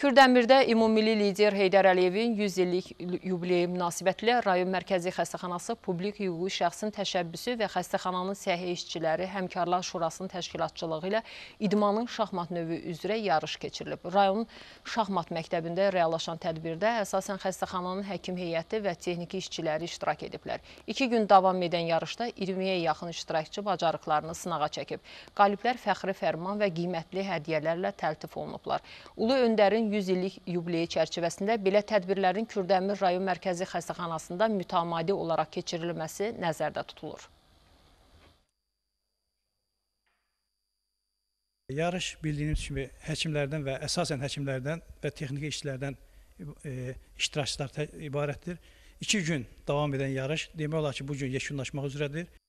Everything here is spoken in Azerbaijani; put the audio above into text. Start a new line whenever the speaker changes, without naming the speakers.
Kürdəmirdə ümummilli lider Heydər Əliyevin 100 illik yubileyi münasibətilə rayon mərkəzi xəstəxanası publik hüquqi şəxsin təşəbbüsü və xəstəxananın səhiyyə işçiləri Həmkarlar Şurasının təşkilatçılığı ilə idmanın şahmat növü üzrə yarış keçirilib. Rayonun şahmat məktəbində reallaşan tədbirdə əsasən xəstəxananın həkim heyəti və texniki işçiləri iştirak ediblər. İki gün davam edən yarışda 20-yə yaxın iştirakçı bacarıqlarını sınağa çəkib. Qaliblər fəxri fərman və qiymətli hədiyyələrlə təltif olunublar. Ulu Öndərin Vətənin 100 illik yubileyi çərçivəsində belə tədbirlərin Kürdəmir rayon mərkəzi xəstəxanasında mütəmadi olaraq keçirilməsi nəzərdə tutulur.
Yarış bildiyiniz kimi həkimlərdən və əsasən həkimlərdən və texniki işçilərdən e, iştirakçılar ibarətdir. İki gün davam edən yarış demək olar ki, bugün yekunlaşmaq üzrədir.